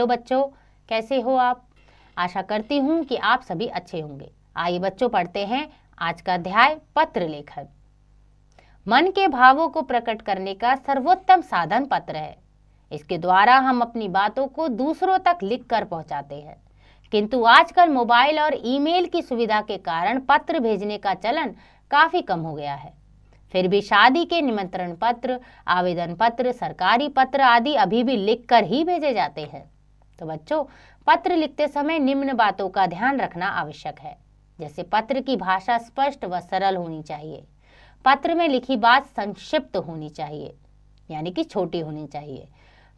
hello बच्चों कैसे हो आप आशा करती हूँ कि आप सभी अच्छे होंगे आइए बच्चों पढ़ते हैं आज का अध्याय पत्र लेखन मन के भावों को प्रकट करने का सर्वोत्तम साधन पत्र है इसके द्वारा हम अपनी बातों को दूसरों तक लिख कर पहुँचाते हैं किंतु आजकल मोबाइल और ईमेल की सुविधा के कारण पत्र भेजने का चलन काफ़ी कम हो गया है फिर भी शादी के निमंत्रण पत्र आवेदन पत्र सरकारी पत्र आदि अभी भी लिख कर ही भेजे जाते हैं तो बच्चों पत्र लिखते समय निम्न बातों का ध्यान रखना आवश्यक है जैसे पत्र की भाषा स्पष्ट व सरल होनी चाहिए पत्र में लिखी बात संक्षिप्त होनी चाहिए यानी कि छोटी होनी चाहिए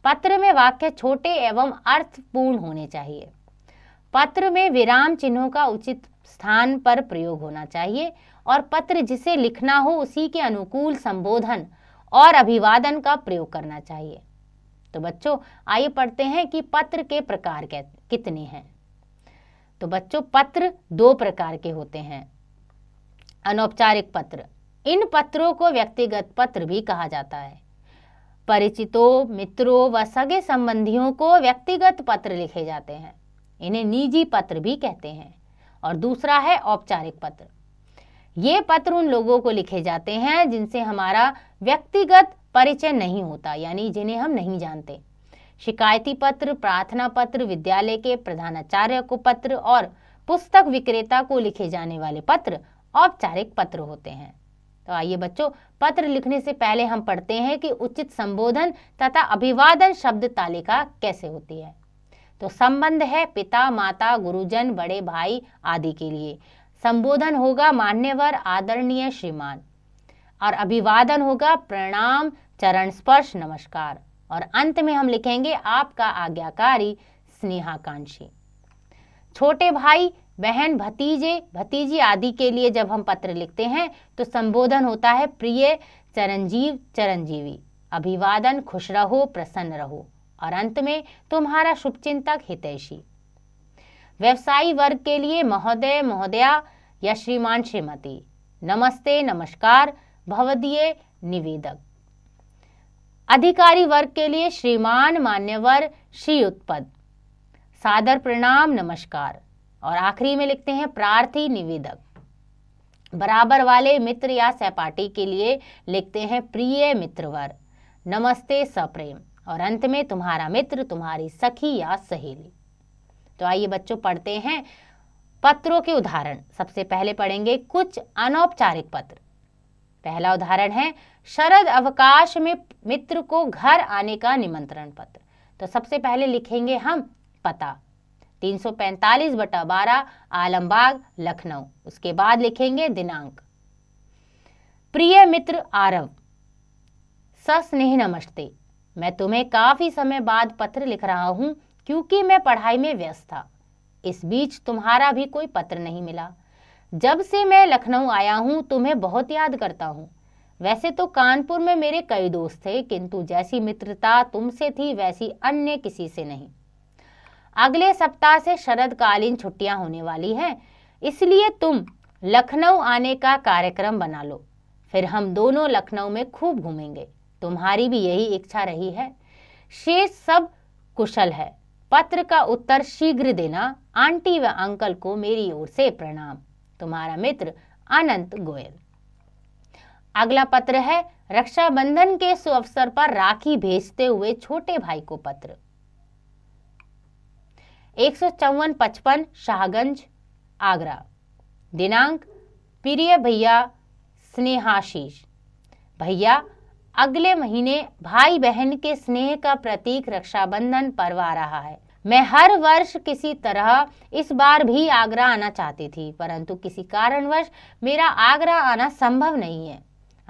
पत्र में वाक्य छोटे एवं अर्थपूर्ण होने चाहिए पत्र में विराम चिन्हों का उचित स्थान पर प्रयोग होना चाहिए और पत्र जिसे लिखना हो उसी के अनुकूल संबोधन और अभिवादन का प्रयोग करना चाहिए तो बच्चों आइए पढ़ते हैं कि पत्र के प्रकार कितने हैं तो बच्चों पत्र दो प्रकार के होते हैं अनौपचारिक पत्र इन पत्रों को व्यक्तिगत पत्र भी कहा जाता है परिचितों मित्रों व सगे संबंधियों को व्यक्तिगत पत्र लिखे जाते हैं इन्हें निजी पत्र भी कहते हैं और दूसरा है औपचारिक पत्र ये पत्र उन लोगों को लिखे जाते हैं जिनसे हमारा व्यक्तिगत परिचय नहीं होता यानी जिन्हें हम नहीं जानते शिकायती पत्र प्रार्थना पत्र विद्यालय के प्रधानाचार्य को पत्र और पुस्तक विक्रेता को लिखे जाने वाले पत्र औपचारिक पत्र होते हैं तो आइए बच्चों पत्र लिखने से पहले हम पढ़ते हैं कि उचित संबोधन तथा अभिवादन शब्द तालिका कैसे होती है तो संबंध है पिता माता गुरुजन बड़े भाई आदि के लिए संबोधन होगा मान्यवर आदरणीय श्रीमान और अभिवादन होगा प्रणाम चरण स्पर्श नमस्कार और अंत में हम लिखेंगे आपका आज्ञाकारी स्नेहाकांक्षी छोटे भाई बहन भतीजे भतीजी आदि के लिए जब हम पत्र लिखते हैं तो संबोधन होता है प्रिय चरंजीव चरंजीवी अभिवादन खुश रहो प्रसन्न रहो और अंत में तुम्हारा शुभचिंतक हितैषी व्यवसायी वर्ग के लिए महोदय महोदया या श्रीमान श्रीमती नमस्ते नमस्कार भवदीय निवेदक अधिकारी वर्ग के लिए श्रीमान मान्यवर श्री उत्पद सादर प्रणाम नमस्कार और आखिरी में लिखते हैं प्रार्थी निवेदक बराबर वाले मित्र या सहपाठी के लिए लिखते हैं प्रिय मित्रवर नमस्ते सप्रेम और अंत में तुम्हारा मित्र तुम्हारी सखी या सहेली तो आइए बच्चों पढ़ते हैं पत्रों के उदाहरण सबसे पहले पढ़ेंगे कुछ अनौपचारिक पत्र पहला उदाहरण है शरद अवकाश में मित्र को घर आने का निमंत्रण पत्र तो सबसे पहले लिखेंगे हम पता 345 बटा बारह आलमबाग लखनऊ उसके बाद लिखेंगे दिनांक प्रिय मित्र आरव सस्नेह नमस्ते मैं तुम्हें काफ़ी समय बाद पत्र लिख रहा हूं क्योंकि मैं पढ़ाई में व्यस्त था इस बीच तुम्हारा भी कोई पत्र नहीं मिला जब से मैं लखनऊ आया हूँ तुम्हें बहुत याद करता हूँ वैसे तो कानपुर में मेरे कई दोस्त थे किंतु जैसी मित्रता तुमसे थी वैसी अन्य किसी से नहीं अगले सप्ताह से शरदकालीन छुट्टियां होने वाली हैं इसलिए तुम लखनऊ आने का कार्यक्रम बना लो फिर हम दोनों लखनऊ में खूब घूमेंगे तुम्हारी भी यही इच्छा रही है शेष सब कुशल है पत्र का उत्तर शीघ्र देना आंटी व अंकल को मेरी ओर से प्रणाम तुम्हारा मित्र अनंत गोयल अगला पत्र है रक्षाबंधन के सुअवसर पर राखी भेजते हुए छोटे भाई को पत्र एक सौ चौवन पचपन शाहगंज आगरा दिनांक प्रिय भैया स्नेहाशीष भैया अगले महीने भाई बहन के स्नेह का प्रतीक रक्षाबंधन पर्व आ रहा है मैं हर वर्ष किसी तरह इस बार भी आगरा आना चाहती थी परंतु किसी कारणवश मेरा आगरा आना संभव नहीं है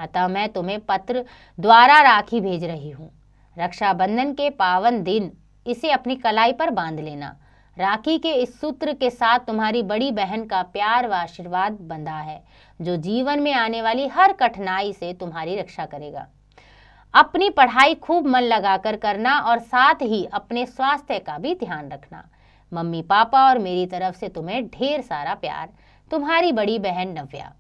अतः मैं तुम्हें पत्र द्वारा राखी भेज रही हूँ रक्षाबंधन के पावन दिन इसे अपनी कलाई पर बांध लेना राखी के इस सूत्र के साथ तुम्हारी बड़ी बहन का प्यार व आशीर्वाद बंधा है जो जीवन में आने वाली हर कठिनाई से तुम्हारी रक्षा करेगा अपनी पढ़ाई खूब मन लगाकर करना और साथ ही अपने स्वास्थ्य का भी ध्यान रखना मम्मी पापा और मेरी तरफ से तुम्हें ढेर सारा प्यार तुम्हारी बड़ी बहन नव्या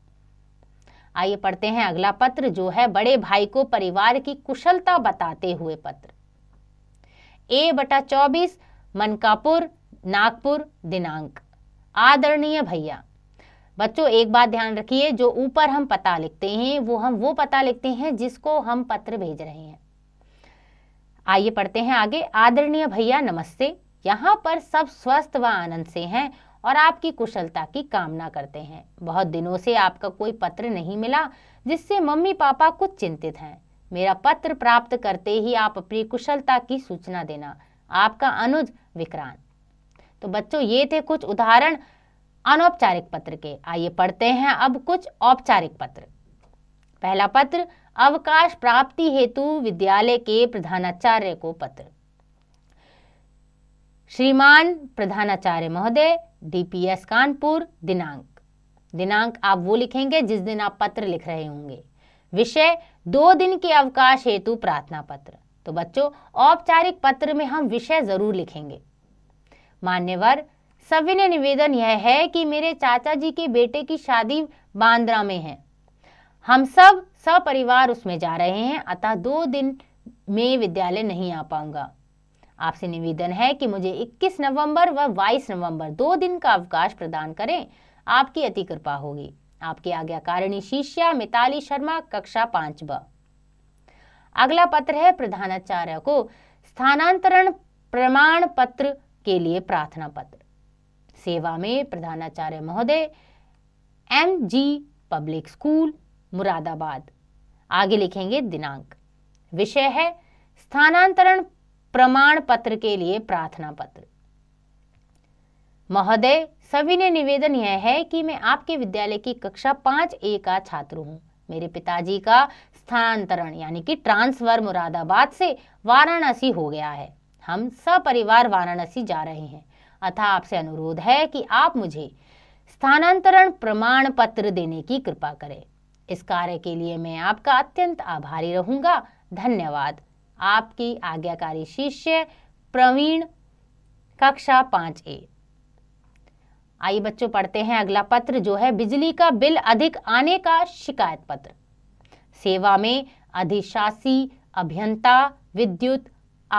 आइए पढ़ते हैं अगला पत्र जो है बड़े भाई को परिवार की कुशलता बताते हुए पत्र ए बटा चौबीस मनकापुर नागपुर दिनांक आदरणीय भैया बच्चों एक बात ध्यान रखिए जो ऊपर हम पता लिखते हैं वो हम वो पता लिखते हैं जिसको हम पत्र भेज रहे हैं आइए पढ़ते हैं आगे आदरणीय भैया नमस्ते यहाँ पर सब स्वस्थ व आनंद से हैं और आपकी कुशलता की कामना करते हैं बहुत दिनों से आपका कोई पत्र नहीं मिला जिससे मम्मी पापा कुछ चिंतित हैं मेरा पत्र प्राप्त करते ही आप अपनी कुशलता की सूचना देना आपका अनुज विक्रांत तो बच्चों ये थे कुछ उदाहरण अनौपचारिक पत्र के आइए पढ़ते हैं अब कुछ औपचारिक पत्र पहला पत्र अवकाश प्राप्ति हेतु विद्यालय के प्रधानाचार्य को पत्र श्रीमान प्रधानाचार्य महोदय डीपीएस कानपुर दिनांक दिनांक आप वो लिखेंगे जिस दिन आप पत्र लिख रहे होंगे विषय दो दिन के अवकाश हेतु प्रार्थना पत्र तो बच्चों औपचारिक पत्र में हम विषय जरूर लिखेंगे मान्यवर सभी ने निवेदन यह है कि मेरे चाचा जी के बेटे की शादी बांद्रा में है हम सब सपरिवार उसमें जा रहे हैं अतः दो दिन में विद्यालय नहीं आ पाऊंगा आपसे निवेदन है कि मुझे 21 नवंबर व 22 नवंबर दो दिन का अवकाश प्रदान करें आपकी अति कृपा होगी आपकी आज्ञाकारिणी शिष्या मिताली शर्मा कक्षा पांच ब अगला पत्र है प्रधानाचार्य को स्थानांतरण प्रमाण पत्र के लिए प्रार्थना पत्र सेवा में प्रधानाचार्य महोदय M G public school Moradabad आगे लिखेंगे दिनांक विषय है स्थानांतरण प्रमाण पत्र के लिए प्रार्थना पत्र महोदय सभी ने निवेदन यह है कि मैं आपके विद्यालय की कक्षा पांच ए का छात्र हूं मेरे पिताजी का स्थानांतरण यानी कि ट्रांसफर मुरादाबाद से वाराणसी हो गया है हम सपरिवार वाराणसी जा रहे हैं अतः आपसे अनुरोध है कि आप मुझे स्थानांतरण प्रमाण पत्र देने की कृपा करें इस कार्य के लिए मैं आपका अत्यंत आभारी रहूंगा धन्यवाद आपकी आज्ञाकारी शिष्य प्रवीण कक्षा पांच ए आई बच्चों पढ़ते हैं अगला पत्र जो है बिजली का बिल अधिक आने का शिकायत पत्र सेवा में अधिशासी अभियंता विद्युत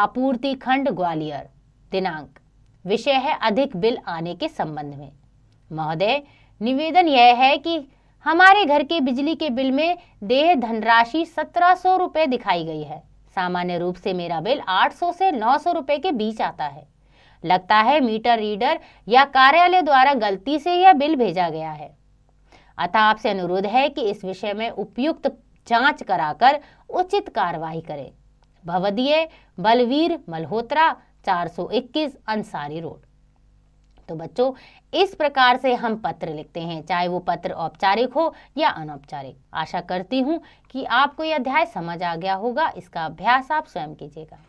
आपूर्ति खंड ग्वालियर दिनांक विषय है अधिक बिल आने के संबंध में महोदय निवेदन यह है कि हमारे घर के बिजली के बिल में देह धनराशि सत्रह सौ रुपये दिखाई गई है सामान्य रूप से मेरा बिल 800 से 900 रुपये के बीच आता है लगता है मीटर रीडर या कार्यालय द्वारा गलती से यह बिल भेजा गया है अतः आपसे अनुरोध है कि इस विषय में उपयुक्त जांच कराकर उचित कार्रवाई करें भवदीय बलवीर मल्होत्रा 421 अंसारी रोड तो बच्चों इस प्रकार से हम पत्र लिखते हैं चाहे वो पत्र औपचारिक हो या अनौपचारिक आशा करती हूँ कि आपको यह अध्याय समझ आ गया होगा इसका अभ्यास आप स्वयं कीजिएगा